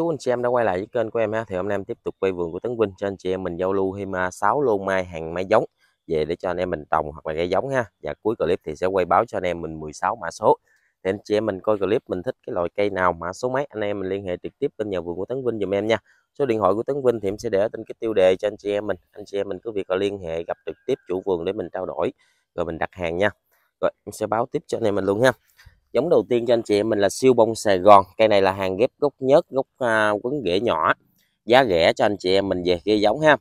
chú anh chị em đã quay lại với kênh của em ha thì hôm nay em tiếp tục quay vườn của Tấn Vinh cho anh chị em mình giao lưu Hima 6 à, lô mai hàng mai giống về để cho anh em mình trồng hoặc là gây giống ha và cuối clip thì sẽ quay báo cho anh em mình 16 mã số thì anh chị em mình coi clip mình thích cái loại cây nào mã số mấy anh em mình liên hệ trực tiếp bên nhà vườn của Tấn Vinh dùm em nha số điện thoại của Tấn Vinh thì em sẽ để ở trên cái tiêu đề cho anh chị em mình anh chị em mình cứ việc là liên hệ gặp trực tiếp chủ vườn để mình trao đổi rồi mình đặt hàng nha rồi em sẽ báo tiếp cho anh em mình luôn ha giống đầu tiên cho anh chị em mình là siêu bông Sài Gòn cây này là hàng ghép gốc nhớt gốc à, quấn rễ nhỏ giá rẻ cho anh chị em mình về kia giống ha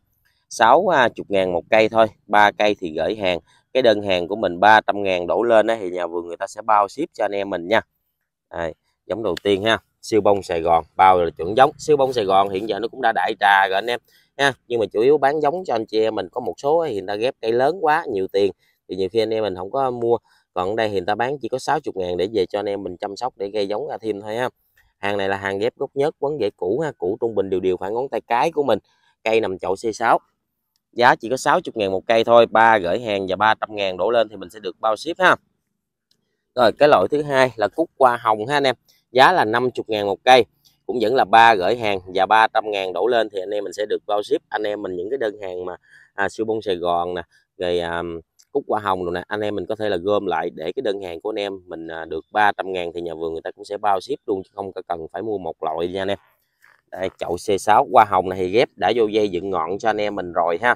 60 à, ngàn một cây thôi ba cây thì gửi hàng cái đơn hàng của mình 300 ngàn đổ lên đó, thì nhà vườn người ta sẽ bao ship cho anh em mình nha Đây, giống đầu tiên ha siêu bông Sài Gòn bao là chuẩn giống siêu bông Sài Gòn hiện giờ nó cũng đã đại trà rồi anh em ha nhưng mà chủ yếu bán giống cho anh chị em mình có một số thì người ta ghép cây lớn quá nhiều tiền thì nhiều khi anh em mình không có mua còn đây hiện người ta bán chỉ có 60 ngàn để về cho anh em mình chăm sóc để gây giống ra thêm thôi ha hàng này là hàng ghép gốc nhất quấn rễ cũ ha cũ trung bình đều đều khoảng ngón tay cái của mình cây nằm chậu C6 giá chỉ có 60 ngàn một cây thôi ba gửi hàng và 300 ngàn đổ lên thì mình sẽ được bao ship ha rồi cái loại thứ hai là cúc hoa hồng ha anh em giá là 50 ngàn một cây cũng vẫn là ba gửi hàng và 300 ngàn đổ lên thì anh em mình sẽ được bao ship anh em mình những cái đơn hàng mà à, siêu bông Sài Gòn nè rồi à, cúc hoa hồng rồi nè anh em mình có thể là gom lại để cái đơn hàng của anh em mình à, được 300 ngàn thì nhà vườn người ta cũng sẽ bao ship luôn chứ không cần phải mua một loại nha anh em đây chậu C6 hoa hồng này thì ghép đã vô dây dựng ngọn cho anh em mình rồi ha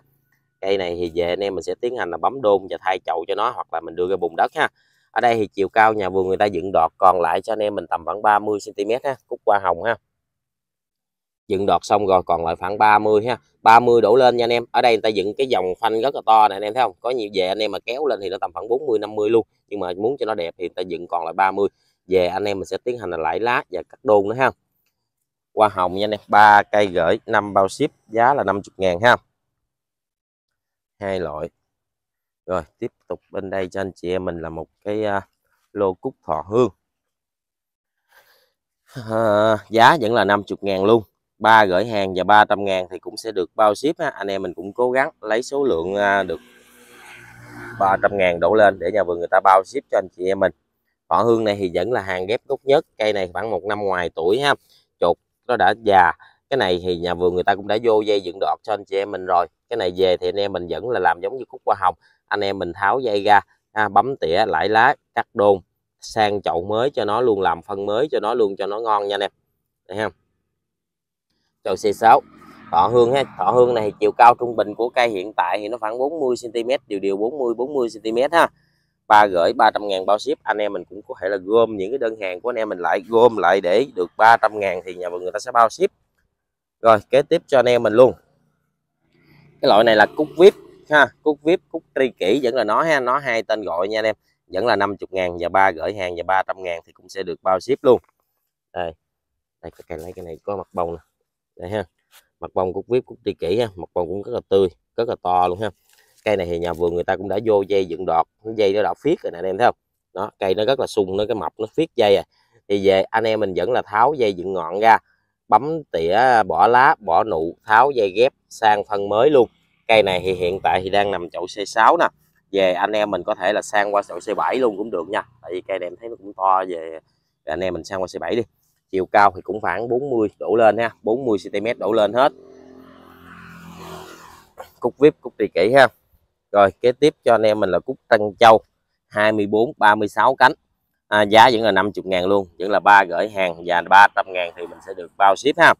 cây này thì về anh em mình sẽ tiến hành là bấm đôn và thay chậu cho nó hoặc là mình đưa ra bùn đất ha ở đây thì chiều cao nhà vườn người ta dựng đọt còn lại cho anh em mình tầm khoảng 30 cm ha cúc hoa hồng ha dựng đọt xong rồi còn lại khoảng 30 ha 30 đổ lên nha anh em ở đây người ta dựng cái dòng phanh rất là to này anh em thấy không có nhiều về anh em mà kéo lên thì nó tầm khoảng 40 50 luôn nhưng mà muốn cho nó đẹp thì người ta dựng còn lại 30 về anh em mình sẽ tiến hành là lãi lá và cắt đôn nữa ha hoa hồng nha anh em ba cây gửi 5 bao ship giá là 50 ngàn ha hai loại rồi tiếp tục bên đây cho anh chị em mình là một cái uh, lô cúc thọ hương à, giá vẫn là 50 ngàn luôn ba gửi hàng và 300 ngàn thì cũng sẽ được bao ship ha. anh em mình cũng cố gắng lấy số lượng à, được 300 ngàn đổ lên để nhà vườn người ta bao ship cho anh chị em mình cỏ hương này thì vẫn là hàng ghép gốc nhất cây này khoảng một năm ngoài tuổi ha chột nó đã già cái này thì nhà vườn người ta cũng đã vô dây dựng đọt cho anh chị em mình rồi cái này về thì anh em mình vẫn là làm giống như cúc hoa hồng anh em mình tháo dây ra ha, bấm tỉa lại lá cắt đôn sang chậu mới cho nó luôn làm phân mới cho nó luôn cho nó ngon nha anh em thấy không rồi C6 thọ hương ha thọ hương này chiều cao trung bình của cây hiện tại thì nó khoảng 40 cm điều điều 40 40 cm ha ba gửi 300 ngàn bao ship anh em mình cũng có thể là gom những cái đơn hàng của anh em mình lại gom lại để được 300 ngàn thì nhà vườn người ta sẽ bao ship rồi kế tiếp cho anh em mình luôn cái loại này là cúc vip ha cúc vip cúc tri kỷ vẫn là nó ha nó hai tên gọi nha anh em vẫn là 50 ngàn và ba gửi hàng và 300 ngàn thì cũng sẽ được bao ship luôn đây đây cái lấy cái này có mặt bông nè đây ha mặt bông cúc vip cúc ti kỷ ha mặt bông cũng rất là tươi rất là to luôn ha cây này thì nhà vườn người ta cũng đã vô dây dựng đọt dây nó đã phiết rồi nè anh em thấy không đó cây nó rất là sung nó cái mập nó phiết dây à thì về anh em mình vẫn là tháo dây dựng ngọn ra bấm tỉa bỏ lá bỏ nụ tháo dây ghép sang phân mới luôn cây này thì hiện tại thì đang nằm chậu C6 nè về anh em mình có thể là sang qua chậu C7 luôn cũng được nha tại vì cây này em thấy nó cũng to về anh em mình sang qua C7 đi chiều cao thì cũng khoảng 40 đổ lên ha 40 cm đổ lên hết cúc vip cúc tri kỷ ha rồi kế tiếp cho anh em mình là cúc trân châu 24 36 cánh à, giá vẫn là 50 ngàn luôn vẫn là ba gửi hàng và 300 ngàn thì mình sẽ được bao ship ha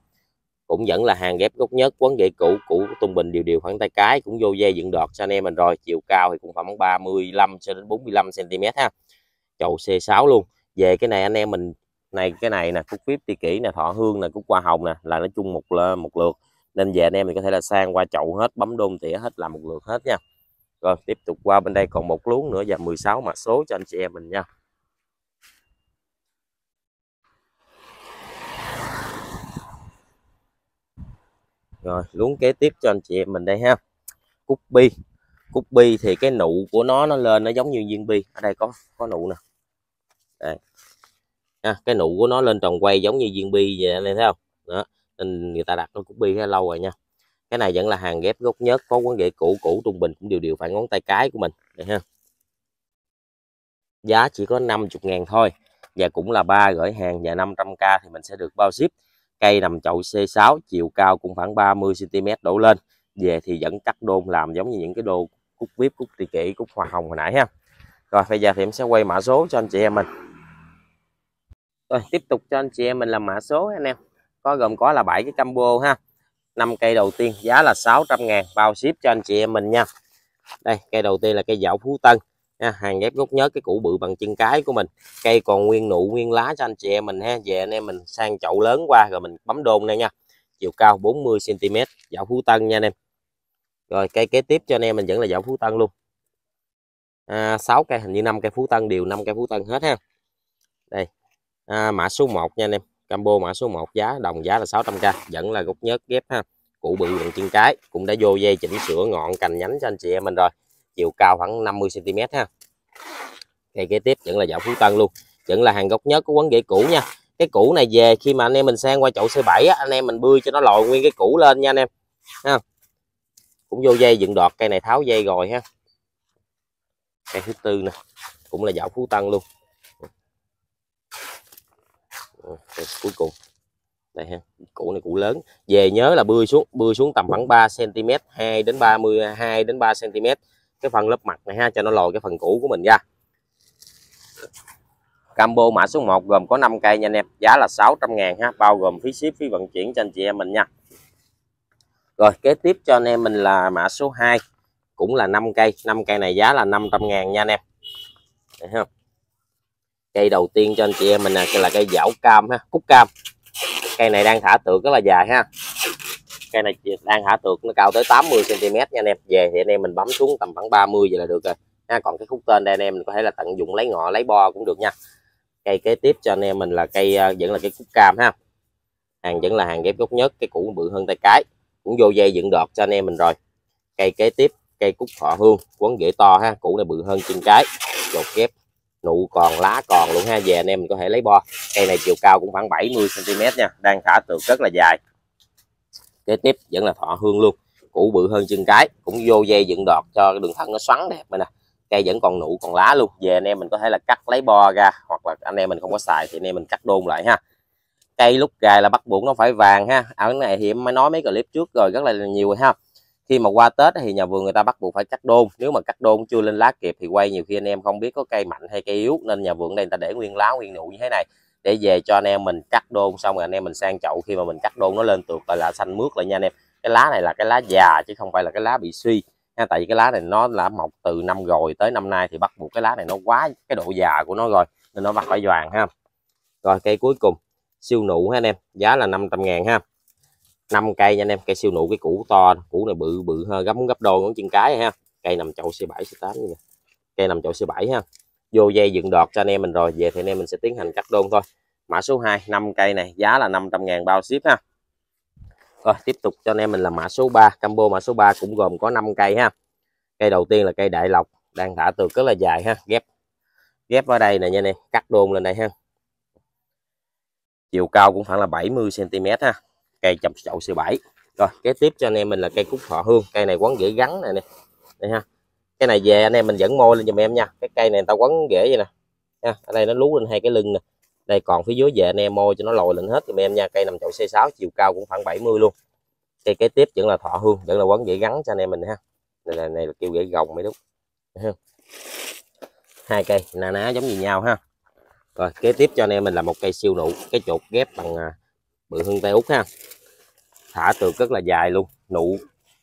cũng vẫn là hàng ghép gốc nhất quấn gậy cũ cũ tung bình đều đều khoảng tay cái cũng vô dây dựng đọt cho anh em mình rồi chiều cao thì cũng khoảng 35 cho đến 45 cm ha chậu C6 luôn về cái này anh em mình này cái này nè cúc phíp ti kỷ nè thọ hương nè cúc hoa hồng nè là nó chung một một lượt nên về anh em mình có thể là sang qua chậu hết bấm đôn tỉa hết làm một lượt hết nha rồi tiếp tục qua bên đây còn một luống nữa và 16 mã số cho anh chị em mình nha rồi luống kế tiếp cho anh chị em mình đây ha cúc bi cúc bi thì cái nụ của nó nó lên nó giống như viên bi ở đây có có nụ nè đây à, cái nụ của nó lên tròn quay giống như viên bi vậy anh em thấy không đó nên người ta đặt nó cũng bi khá lâu rồi nha cái này vẫn là hàng ghép gốc nhất có quán rễ cũ cũ trung bình cũng đều đều phải ngón tay cái của mình đây ha giá chỉ có 50 ngàn thôi và cũng là ba gửi hàng và 500k thì mình sẽ được bao ship cây nằm chậu C6 chiều cao cũng khoảng 30cm đổ lên về thì vẫn cắt đôn làm giống như những cái đồ cúc vip cúc tri kỷ cúc hoa hồng hồi nãy ha rồi bây giờ thì em sẽ quay mã số cho anh chị em mình rồi tiếp tục cho anh chị em mình làm mã số anh em có gồm có là 7 cái combo ha 5 cây đầu tiên giá là 600 ngàn bao ship cho anh chị em mình nha đây cây đầu tiên là cây dạo Phú Tân ha, hàng ghép gốc nhớ cái củ bự bằng chân cái của mình cây còn nguyên nụ nguyên lá cho anh chị em mình ha về anh em mình sang chậu lớn qua rồi mình bấm đôn đây nha chiều cao 40 cm dạo Phú Tân nha anh em rồi cây kế tiếp cho anh em mình vẫn là dạo Phú Tân luôn à, 6 cây hình như 5 cây Phú Tân đều 5 cây Phú Tân hết ha đây à, mã số 1 nha anh em combo mã số 1 giá đồng giá là 600k vẫn là gốc nhớt ghép ha cụ bự bằng chân cái cũng đã vô dây chỉnh sửa ngọn cành nhánh cho anh chị em mình rồi chiều cao khoảng 50 cm ha cây kế tiếp vẫn là dạo phú tân luôn vẫn là hàng gốc nhớt của quán ghệ cũ nha cái cũ này về khi mà anh em mình sang qua chậu C7 á, anh em mình bươi cho nó lòi nguyên cái cũ lên nha anh em ha cũng vô dây dựng đọt cây này tháo dây rồi ha cây thứ tư nè cũng là dạo phú tân luôn à, cuối cùng đây ha củ này củ lớn về nhớ là bươi xuống bươi xuống tầm khoảng 3 cm 2 đến 32 đến 3 cm cái phần lớp mặt này ha cho nó lòi cái phần cũ của mình ra combo mã số 1 gồm có 5 cây nha anh em giá là 600 ngàn ha bao gồm phí ship phí vận chuyển cho anh chị em mình nha rồi kế tiếp cho anh em mình là mã số 2 cũng là 5 cây 5 cây này giá là 500 ngàn nha anh em Đấy không cây đầu tiên cho anh chị em mình nè là cây dảo cam ha cúc cam cây này đang thả tược rất là dài ha cây này đang thả tược nó cao tới 80 cm nha anh em về thì anh em mình bấm xuống tầm khoảng 30 vậy là được rồi ha còn cái khúc tên đây anh em mình có thể là tận dụng lấy ngọ lấy bo cũng được nha cây kế tiếp cho anh em mình là cây à, vẫn là cây cúc cam ha hàng vẫn là hàng ghép gốc nhất cái củ bự hơn tay cái cũng vô dây dựng đọt cho anh em mình rồi cây kế tiếp cây cúc thọ hương quấn rễ to ha củ này bự hơn chân cái dột ghép nụ còn lá còn luôn ha về anh em mình có thể lấy bo cây này chiều cao cũng khoảng 70 cm nha đang thả từ rất là dài kế tiếp vẫn là thọ hương luôn củ bự hơn chân cái cũng vô dây dựng đọt cho đường thân nó xoắn đẹp này nè cây vẫn còn nụ còn lá luôn về anh em mình có thể là cắt lấy bo ra hoặc là anh em mình không có xài thì anh em mình cắt đôn lại ha cây lúc gài là bắt buộc nó phải vàng ha ở cái này thì em mới nói mấy clip trước rồi rất là nhiều rồi ha khi mà qua tết thì nhà vườn người ta bắt buộc phải cắt đôn nếu mà cắt đôn chưa lên lá kịp thì quay nhiều khi anh em không biết có cây mạnh hay cây yếu nên nhà vườn đây người ta để nguyên lá nguyên nụ như thế này để về cho anh em mình cắt đôn xong rồi anh em mình sang chậu khi mà mình cắt đôn nó lên tược là xanh mướt lại nha anh em cái lá này là cái lá già chứ không phải là cái lá bị suy ha, tại vì cái lá này nó là mọc từ năm rồi tới năm nay thì bắt buộc cái lá này nó quá cái độ già của nó rồi nên nó bắt phải vàng ha rồi cây cuối cùng siêu nụ ha anh em giá là 500 ngàn ha 5 cây nha anh em cây siêu nụ cái củ to củ này bự bự hơn gấp gấp đôi ngón chân cái ha cây nằm chậu C7 C8 như này. cây nằm chậu C7 ha vô dây dựng đọt cho anh em mình rồi về thì anh em mình sẽ tiến hành cắt đôn thôi mã số 2 5 cây này giá là 500 ngàn bao ship ha rồi tiếp tục cho anh em mình là mã số 3 combo mã số 3 cũng gồm có 5 cây ha cây đầu tiên là cây đại lộc đang thả từ rất là dài ha ghép ghép ở đây nè nha anh em, cắt đôn lên đây ha chiều cao cũng khoảng là 70 cm ha cây chồng chậu c bảy rồi kế tiếp cho anh em mình là cây cúc thọ hương cây này quấn rễ gắn này nè đây ha cái này về anh em mình dẫn môi lên giùm em nha cái cây này tao quấn rễ vậy nè ha. ở đây nó lú lên hai cái lưng nè đây còn phía dưới về anh em môi cho nó lồi lên hết giùm em nha cây nằm chậu C6 chiều cao cũng khoảng 70 luôn cây kế tiếp vẫn là thọ hương vẫn là quấn rễ gắn cho anh em mình ha này là này là kêu dễ gồng mới đúng hai cây nà ná giống như nhau ha rồi kế tiếp cho anh em mình là một cây siêu nụ cái chuột ghép bằng à, bự hơn tay út ha thả tược rất là dài luôn nụ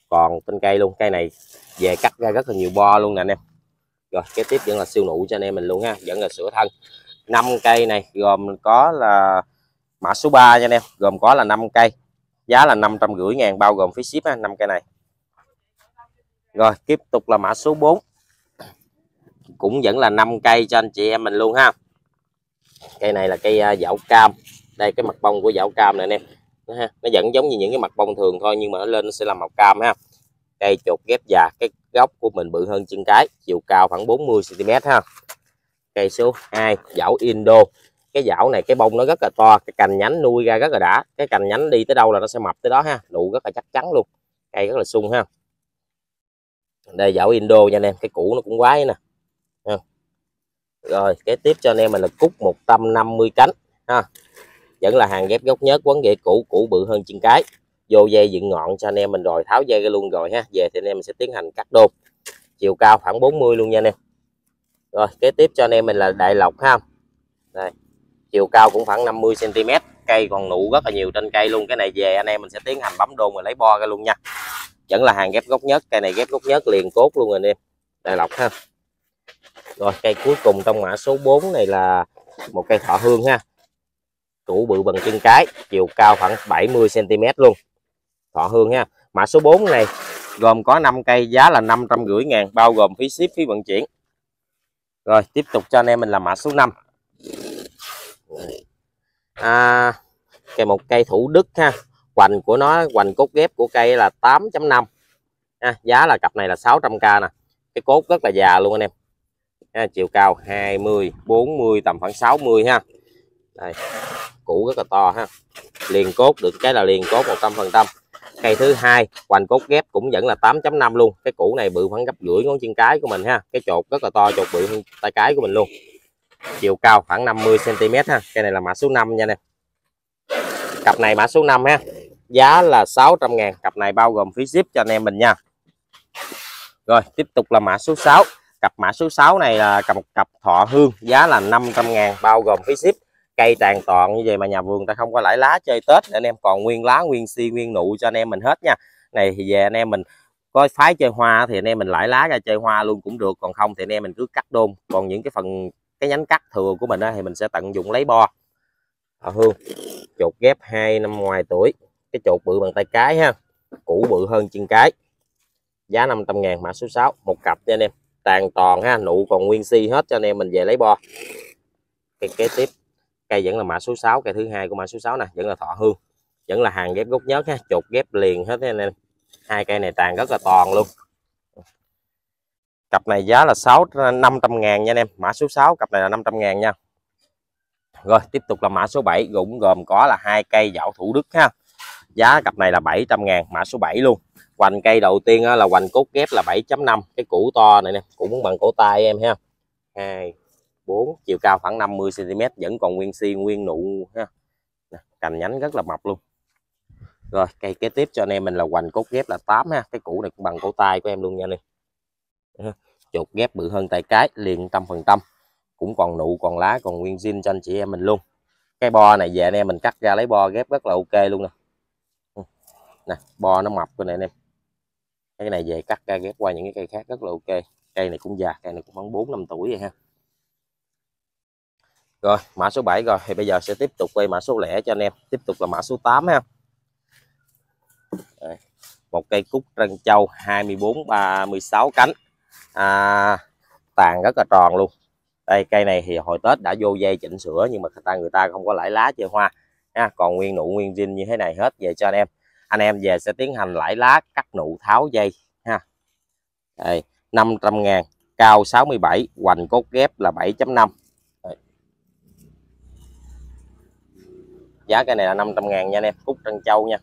còn trên cây luôn cây này về cắt ra rất là nhiều bo luôn nè anh em rồi kế tiếp vẫn là siêu nụ cho anh em mình luôn ha vẫn là sữa thân năm cây này gồm có là mã số 3 nha anh em gồm có là 5 cây giá là năm trăm rưỡi ngàn bao gồm phí ship ha, 5 cây này rồi tiếp tục là mã số 4 cũng vẫn là 5 cây cho anh chị em mình luôn ha cây này là cây à, dạo cam đây cái mặt bông của dạo cam này nè nó, ha, nó vẫn giống như những cái mặt bông thường thôi nhưng mà nó lên nó sẽ là màu cam ha cây chột ghép già cái gốc của mình bự hơn chân cái chiều cao khoảng 40 cm ha cây số 2 dạo Indo cái dạo này cái bông nó rất là to cái cành nhánh nuôi ra rất là đã cái cành nhánh đi tới đâu là nó sẽ mập tới đó ha nụ rất là chắc chắn luôn cây rất là sung ha đây dạo Indo nha anh em cái củ nó cũng quái nè rồi kế tiếp cho anh em mình là cúc 150 cánh ha vẫn là hàng ghép gốc nhớt quấn dây cũ cũ bự hơn chân cái vô dây dựng ngọn cho anh em mình rồi tháo dây luôn rồi ha về thì anh em mình sẽ tiến hành cắt đôn chiều cao khoảng 40 luôn nha anh em rồi kế tiếp cho anh em mình là đại lộc ha đây chiều cao cũng khoảng 50 cm cây còn nụ rất là nhiều trên cây luôn cái này về anh em mình sẽ tiến hành bấm đôn rồi lấy bo ra luôn nha vẫn là hàng ghép gốc nhất cây này ghép gốc nhất liền cốt luôn rồi anh em đại lộc ha rồi cây cuối cùng trong mã số 4 này là một cây thọ hương ha củ bự bằng chân cái chiều cao khoảng 70 cm luôn thọ hương nha mã số 4 này gồm có 5 cây giá là 550 ngàn bao gồm phí ship phí vận chuyển rồi tiếp tục cho anh em mình làm mã số 5 à, cây một cây thủ đức ha hoành của nó hoành cốt ghép của cây là 8.5 ha, à, giá là cặp này là 600k nè cái cốt rất là già luôn anh em ha, à, chiều cao 20 40 tầm khoảng 60 ha đây cũ rất là to ha liền cốt được cái là liền cốt 100 phần trăm cây thứ hai hoành cốt ghép cũng vẫn là 8.5 luôn cái cũ này bự khoảng gấp rưỡi ngón chân cái của mình ha cái chột rất là to chột bự hơn tay cái của mình luôn chiều cao khoảng 50 cm ha cây này là mã số 5 nha nè cặp này mã số 5 ha giá là 600 ngàn cặp này bao gồm phí ship cho anh em mình nha rồi tiếp tục là mã số 6 cặp mã số 6 này là cặp cặp thọ hương giá là 500 ngàn bao gồm phí ship cây tàn toàn như vậy mà nhà vườn ta không có lãi lá chơi tết anh em còn nguyên lá nguyên si nguyên nụ cho anh em mình hết nha này thì về anh em mình có phái chơi hoa thì anh em mình lãi lá ra chơi hoa luôn cũng được còn không thì anh em mình cứ cắt đôn còn những cái phần cái nhánh cắt thừa của mình thì mình sẽ tận dụng lấy bo à, hương chột ghép hai năm ngoài tuổi cái chột bự bằng tay cái ha củ bự hơn chân cái giá 500 ngàn mã số 6 một cặp nha anh em tàn toàn ha nụ còn nguyên si hết cho anh em mình về lấy bo cái kế tiếp cây vẫn là mã số 6 cây thứ hai của mã số 6 nè vẫn là thọ hương vẫn là hàng ghép gốc nhất ha chuột ghép liền hết anh em hai cây này tàn rất là toàn luôn cặp này giá là 6 500 ngàn nha anh em mã số 6 cặp này là 500 ngàn nha rồi tiếp tục là mã số 7 cũng gồm có là hai cây dạo thủ đức ha giá cặp này là 700 ngàn mã số 7 luôn hoành cây đầu tiên là hoành cốt ghép là 7.5 cái củ to này nè cũng bằng cổ tay em ha hai 4 chiều cao khoảng 50 cm vẫn còn nguyên si nguyên nụ ha cành nhánh rất là mập luôn rồi cây kế tiếp cho anh em mình là hoành cốt ghép là 8 ha cái củ này cũng bằng cổ tay của em luôn nha anh em chuột ghép bự hơn tay cái liền trăm phần trăm cũng còn nụ còn lá còn nguyên zin cho anh chị em mình luôn cái bo này về anh em mình cắt ra lấy bo ghép rất là ok luôn nè ừ. nè bo nó mập cái này anh em cái này về cắt ra ghép qua những cái cây khác rất là ok cây này cũng già cây này cũng khoảng bốn năm tuổi vậy ha rồi mã số 7 rồi thì bây giờ sẽ tiếp tục quay mã số lẻ cho anh em tiếp tục là mã số 8 ha Đây. một cây cúc trân châu 24 36 cánh à, tàn rất là tròn luôn đây cây này thì hồi Tết đã vô dây chỉnh sửa nhưng mà người ta người ta không có lãi lá chơi hoa ha còn nguyên nụ nguyên zin như thế này hết về cho anh em anh em về sẽ tiến hành lãi lá cắt nụ tháo dây ha đây 500 ngàn cao 67 hoành cốt ghép là 7.5 giá cái này là 500 ngàn nha anh em Cúc Trân Châu nha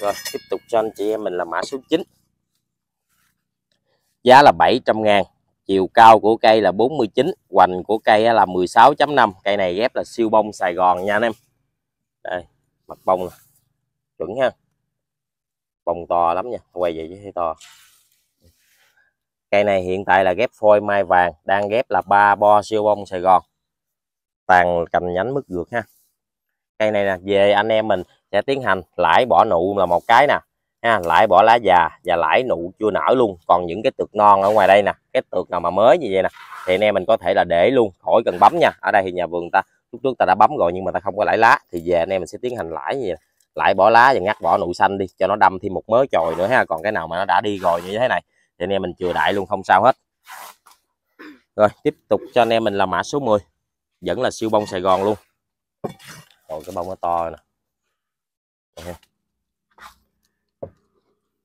rồi tiếp tục cho anh chị em mình là mã số 9 giá là 700 ngàn chiều cao của cây là 49 hoành của cây là 16.5 cây này ghép là siêu bông Sài Gòn nha anh em đây mặt bông này. chuẩn ha bông to lắm nha quay về với thấy to cây này hiện tại là ghép phôi mai vàng đang ghép là ba bo siêu bông Sài Gòn tàn cành nhánh mức dược ha cây này nè về anh em mình sẽ tiến hành lãi bỏ nụ là một cái nè ha lãi bỏ lá già và lãi nụ chưa nở luôn còn những cái tược non ở ngoài đây nè cái tược nào mà mới như vậy nè thì anh em mình có thể là để luôn khỏi cần bấm nha ở đây thì nhà vườn ta lúc trước ta đã bấm rồi nhưng mà ta không có lãi lá thì về anh em mình sẽ tiến hành lãi như vậy nè. lãi bỏ lá và ngắt bỏ nụ xanh đi cho nó đâm thêm một mớ chồi nữa ha còn cái nào mà nó đã đi rồi như thế này thì anh em mình chừa đại luôn không sao hết rồi tiếp tục cho anh em mình là mã số 10 vẫn là siêu bông Sài Gòn luôn còn cái bông nó to nè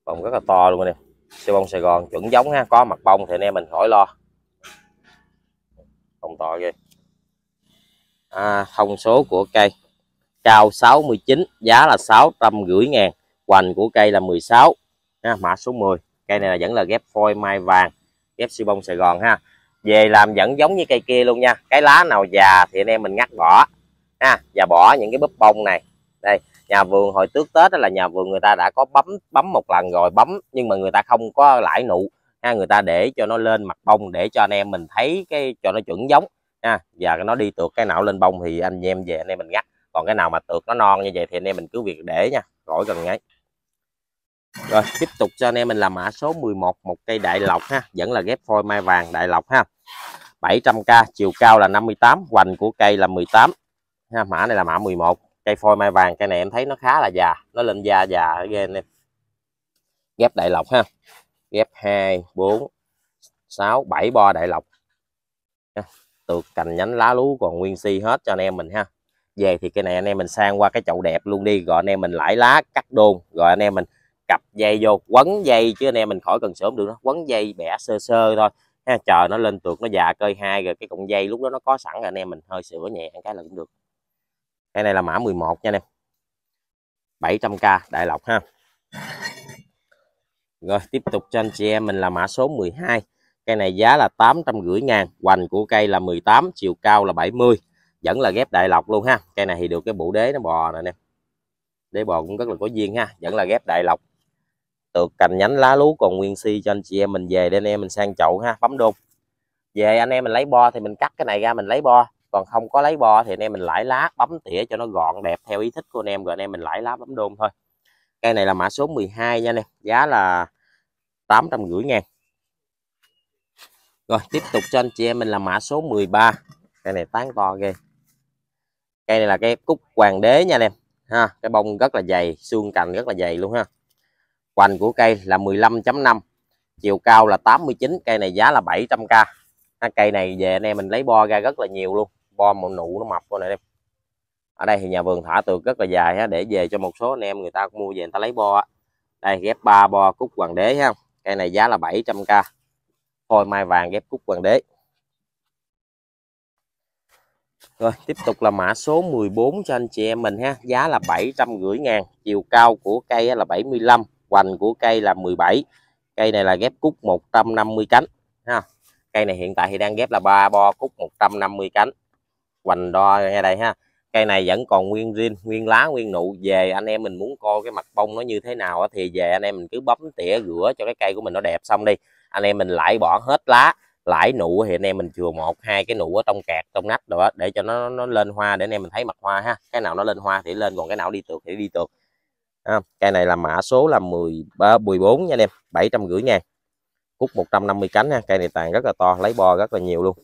bông rất là to luôn anh em siêu bông Sài Gòn chuẩn giống ha có mặt bông thì anh em mình khỏi lo bông to ghê à, thông số của cây cao 69 giá là 650 ngàn hoành của cây là 16 ha, mã số 10 cây này là vẫn là ghép phôi mai vàng ghép siêu bông Sài Gòn ha về làm vẫn giống như cây kia luôn nha cái lá nào già thì anh em mình ngắt bỏ ha và bỏ những cái búp bông này đây nhà vườn hồi trước tết đó là nhà vườn người ta đã có bấm bấm một lần rồi bấm nhưng mà người ta không có lãi nụ ha người ta để cho nó lên mặt bông để cho anh em mình thấy cái cho nó chuẩn giống ha và nó đi tược cái nào lên bông thì anh em về anh em mình ngắt còn cái nào mà tược nó non như vậy thì anh em mình cứ việc để nha khỏi cần ngay rồi tiếp tục cho anh em mình làm mã số 11 một cây đại lộc ha, vẫn là ghép phôi mai vàng đại lộc ha. 700k, chiều cao là 58, hoành của cây là 18. Ha, mã này là mã 11, cây phôi mai vàng, cây này em thấy nó khá là già, nó lên da già ghê anh em. Ghép đại lộc ha. Ghép 2 4 6 7 bo đại lộc. Ha. Tược cành nhánh lá lú còn nguyên si hết cho anh em mình ha. Về thì cây này anh em mình sang qua cái chậu đẹp luôn đi, gọi anh em mình lãi lá cắt đôn, rồi anh em mình cặp dây vô quấn dây chứ anh em mình khỏi cần sớm được nó quấn dây bẻ sơ sơ thôi ha, chờ nó lên tược nó già cơi hai rồi cái cọng dây lúc đó nó có sẵn rồi anh em mình hơi sửa nhẹ cái là cũng được cái này là mã 11 nha anh em 700k đại lộc ha rồi tiếp tục cho anh chị em mình là mã số 12 cây này giá là 850 ngàn hoành của cây là 18 chiều cao là 70 vẫn là ghép đại lộc luôn ha cây này thì được cái bộ đế nó bò nè nè đế bò cũng rất là có duyên ha vẫn là ghép đại lộc được cành nhánh lá lú còn nguyên si cho anh chị em mình về để anh em mình sang chậu ha bấm đun về anh em mình lấy bo thì mình cắt cái này ra mình lấy bo còn không có lấy bo thì anh em mình lãi lá bấm tỉa cho nó gọn đẹp theo ý thích của anh em rồi anh em mình lãi lá bấm đôn thôi cây này là mã số 12 nha anh em giá là tám trăm rưỡi ngàn rồi tiếp tục cho anh chị em mình là mã số 13 cây này tán to ghê cây này là cây cúc hoàng đế nha anh em ha cái bông rất là dày xương cành rất là dày luôn ha hoành của cây là 15.5 chiều cao là 89 cây này giá là 700k cây này về anh em mình lấy bo ra rất là nhiều luôn bo một nụ nó mập con này em ở đây thì nhà vườn thả tược rất là dài ha, để về cho một số anh em người ta cũng mua về người ta lấy bo đây ghép ba bo cúc hoàng đế ha cây này giá là 700k thôi mai vàng ghép cúc hoàng đế rồi tiếp tục là mã số 14 cho anh chị em mình ha giá là 750 ngàn chiều cao của cây là 75 hoành của cây là 17 cây này là ghép cúc 150 cánh ha cây này hiện tại thì đang ghép là ba bo cúc 150 cánh hoành đo nghe đây ha cây này vẫn còn nguyên riêng nguyên lá nguyên nụ về anh em mình muốn coi cái mặt bông nó như thế nào thì về anh em mình cứ bấm tỉa rửa cho cái cây của mình nó đẹp xong đi anh em mình lại bỏ hết lá lãi nụ thì anh em mình chừa một hai cái nụ ở trong kẹt trong nách rồi đó để cho nó nó lên hoa để anh em mình thấy mặt hoa ha cái nào nó lên hoa thì lên còn cái nào đi tược thì đi tược à, cây này là mã số là 10 14 nha anh em 750 ngàn cúc 150 cánh ha cây này tàn rất là to lấy bo rất là nhiều luôn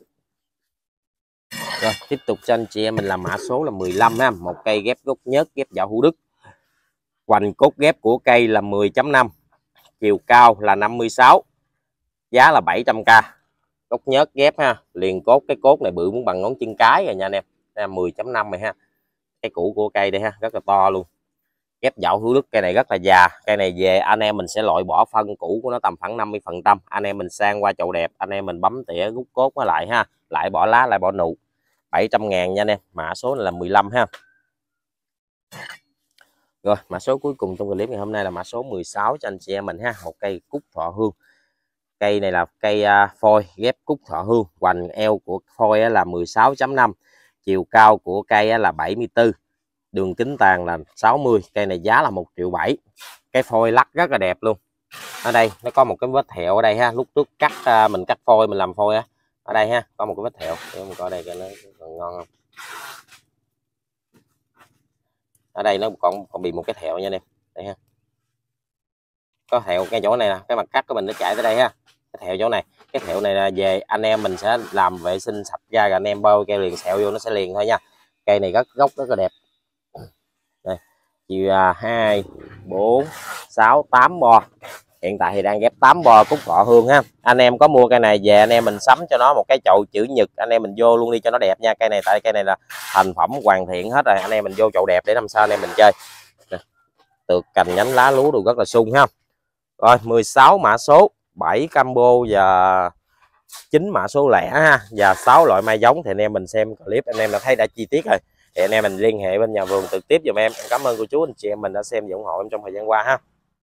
rồi tiếp tục cho anh chị em mình là mã số là 15 ha một cây ghép gốc nhớt ghép dạo hữu đức hoành cốt ghép của cây là 10.5 chiều cao là 56 giá là 700k cốt nhớt ghép ha liền cốt cái cốt này bự muốn bằng ngón chân cái rồi nha anh em 10.5 này ha cái củ của cây đây ha rất là to luôn ghép dạo hữu đức cây này rất là già cây này về anh em mình sẽ loại bỏ phân cũ của nó tầm khoảng 50 phần trăm anh em mình sang qua chậu đẹp anh em mình bấm tỉa rút cốt nó lại ha lại bỏ lá lại bỏ nụ 700 ngàn nha anh em mã số này là 15 ha rồi mã số cuối cùng trong clip ngày hôm nay là mã số 16 cho anh chị em mình ha một cây cúc thọ hương cây này là cây à, phôi ghép cúc thọ hương hoành eo của phôi là 16.5 chiều cao của cây là 74 đường kính tàn là 60 cây này giá là một triệu bảy cái phôi lắc rất là đẹp luôn ở đây nó có một cái vết thẹo ở đây ha lúc trước cắt à, mình cắt phôi mình làm phôi á ở đây ha có một cái vết thẹo để mình coi đây cho nó còn ngon không ở đây nó còn còn bị một cái thẹo nha em đây ha có thẹo cái chỗ này nè cái mặt cắt của mình nó chạy tới đây ha cái thẹo chỗ này cái thẹo này là về anh em mình sẽ làm vệ sinh sạch ra rồi anh em bôi keo liền sẹo vô nó sẽ liền thôi nha cây này rất gốc rất là đẹp chiều 2 4 6 8 bo hiện tại thì đang ghép 8 bo cúc cọ hương ha anh em có mua cây này về anh em mình sắm cho nó một cái chậu chữ nhật anh em mình vô luôn đi cho nó đẹp nha cây này tại cây này là thành phẩm hoàn thiện hết rồi anh em mình vô chậu đẹp để năm sau anh em mình chơi được cành nhánh lá lúa đồ rất là sung ha rồi 16 mã số 7 combo và 9 mã số lẻ ha và 6 loại mai giống thì anh em mình xem clip anh em đã thấy đã chi tiết rồi thì anh em mình liên hệ bên nhà vườn trực tiếp dùm em em cảm ơn cô chú anh chị em mình đã xem và ủng hộ em trong thời gian qua ha